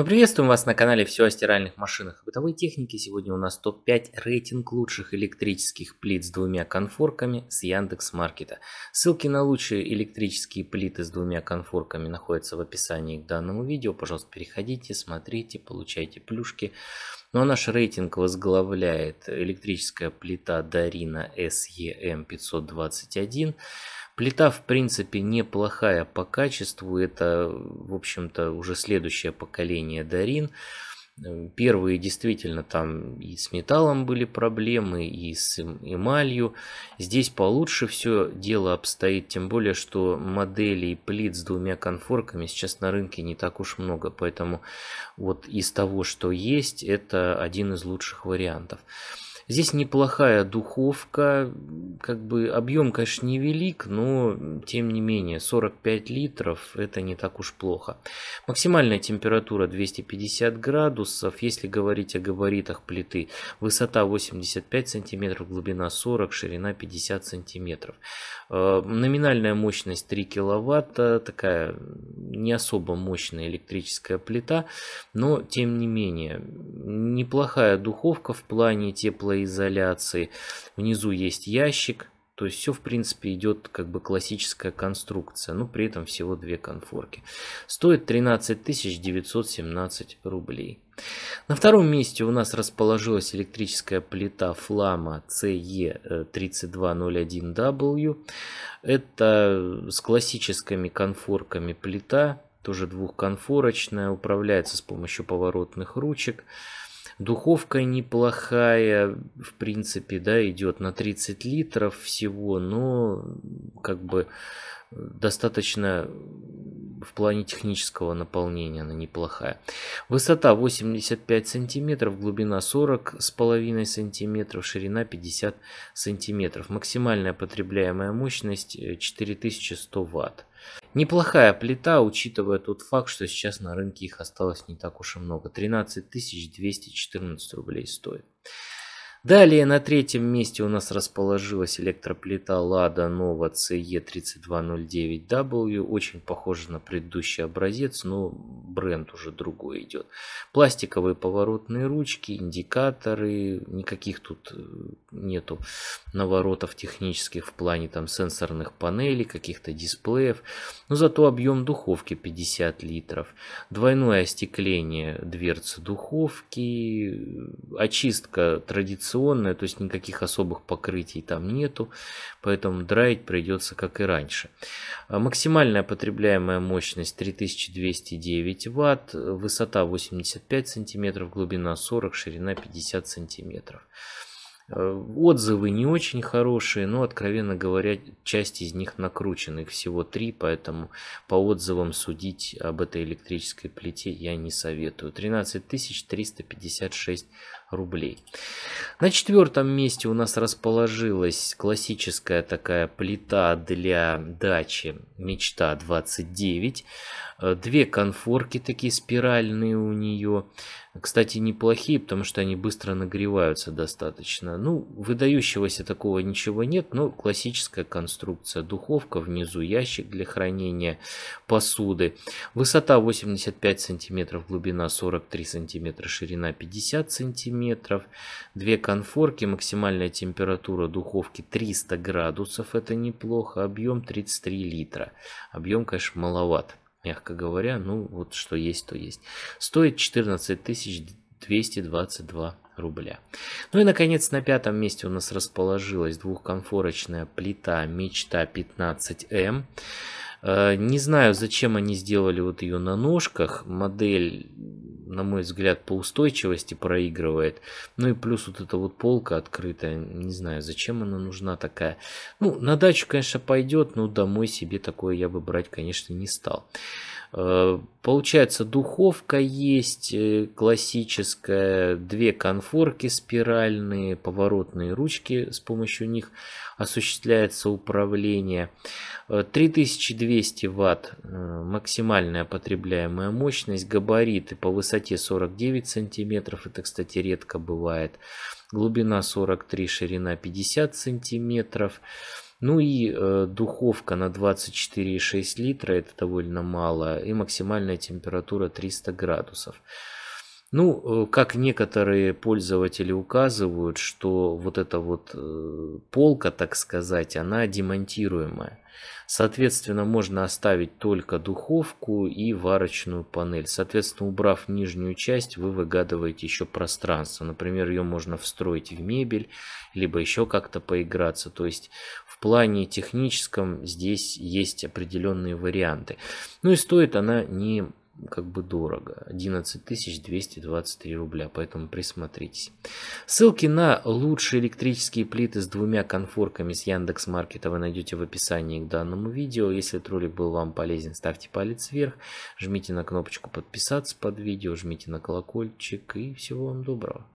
Мы приветствуем вас на канале «Все о стиральных машинах и бытовой технике». Сегодня у нас топ-5 рейтинг лучших электрических плит с двумя конфорками с Яндекс Маркета. Ссылки на лучшие электрические плиты с двумя конфорками находятся в описании к данному видео. Пожалуйста, переходите, смотрите, получайте плюшки. Ну а наш рейтинг возглавляет электрическая плита Дарина SEM 521. Плита, в принципе, неплохая по качеству. Это, в общем-то, уже следующее поколение Дарин. Первые действительно там и с металлом были проблемы, и с эм, эмалью. Здесь получше все дело обстоит, тем более, что моделей плит с двумя конфорками сейчас на рынке не так уж много, поэтому вот из того, что есть, это один из лучших вариантов. Здесь неплохая духовка, как бы объем, конечно, невелик, но тем не менее 45 литров это не так уж плохо. Максимальная температура 250 градусов, если говорить о габаритах плиты, высота 85 сантиметров, глубина 40, ширина 50 сантиметров. Э, номинальная мощность 3 киловатта, такая не особо мощная электрическая плита, но тем не менее неплохая духовка в плане тепла звукоизоляции. Внизу есть ящик. То есть все, в принципе, идет как бы классическая конструкция, но при этом всего две конфорки. Стоит 13 917 рублей. На втором месте у нас расположилась электрическая плита Flama CE3201W. Это с классическими конфорками плита, тоже двухконфорочная, управляется с помощью поворотных ручек. Духовка неплохая, в принципе, да, идет на 30 литров всего, но как бы э, достаточно в плане технического наполнения она неплохая. Высота 85 сантиметров, глубина 40 с половиной сантиметров, ширина 50 сантиметров. Максимальная потребляемая мощность 4100 э, ватт. Неплохая плита, учитывая тот факт, что сейчас на рынке их осталось не так уж и много. 13 214 рублей стоит. Далее на третьем месте у нас расположилась электроплита Lada Nova CE3209W. Очень похожа на предыдущий образец, но бренд уже другой идет. Пластиковые поворотные ручки, индикаторы. Никаких тут э, нету наворотов технических в плане там сенсорных панелей, каких-то дисплеев. Но зато объем духовки 50 литров. Двойное остекление дверцы духовки. Э, очистка традиционная традиционная, то есть никаких особых покрытий там нету, поэтому драить придется как и раньше. А максимальная потребляемая мощность 3209 ватт, высота 85 сантиметров, глубина 40, ширина 50 см. Э, отзывы не очень хорошие, но, откровенно говоря, часть из них накручена, их всего три, поэтому по отзывам судить об этой электрической плите я не советую. 13 356 рублей. На четвертом месте у нас расположилась классическая такая плита для дачи «Мечта 29». Э, две конфорки такие спиральные у нее. Кстати, неплохие, потому что они быстро нагреваются достаточно. Ну, выдающегося такого ничего нет, но классическая конструкция. Духовка внизу, ящик для хранения посуды. Высота 85 сантиметров, глубина 43 сантиметра, ширина 50 сантиметров. Две конфорки, максимальная температура духовки 300 градусов, это неплохо. Объем 33 литра. Объем, конечно, маловат. Мягко говоря, ну вот что есть, то есть. Стоит 14 222 рубля. Ну и, наконец, на пятом месте у нас расположилась двухкомфорочная плита Мечта 15М. Э, не знаю, зачем они сделали вот ее на ножках. Модель на мой взгляд, по устойчивости проигрывает. Ну и плюс вот эта вот полка открытая, не знаю, зачем она нужна такая. Ну, на дачу, конечно, пойдет, но домой себе такое я бы брать, конечно, не стал. Э, получается, духовка есть э, классическая, две конфорки спиральные, поворотные ручки, с помощью них осуществляется управление. 3200 э, ватт максимальная потребляемая мощность, габариты по высоте высоте 49 сантиметров, это, кстати, редко бывает, глубина 43, ширина 50 сантиметров. Ну и э, духовка на 24,6 литра, это довольно мало, и максимальная температура 300 градусов. Ну, э, как некоторые пользователи указывают, что вот эта вот э, полка, так сказать, она демонтируемая. Соответственно, можно оставить только духовку и варочную панель. Соответственно, убрав нижнюю часть, вы выгадываете еще пространство. Например, ее можно встроить в мебель, либо еще как-то поиграться. То есть, в плане техническом здесь есть определенные варианты. Ну и стоит она не как бы дорого. 11 223 рубля, поэтому присмотритесь. Ссылки на лучшие электрические плиты с двумя конфорками с Яндекс Маркета вы найдете в описании к данному видео. Если этот ролик был вам полезен, ставьте палец вверх, жмите на кнопочку подписаться под видео, жмите на колокольчик и всего вам доброго.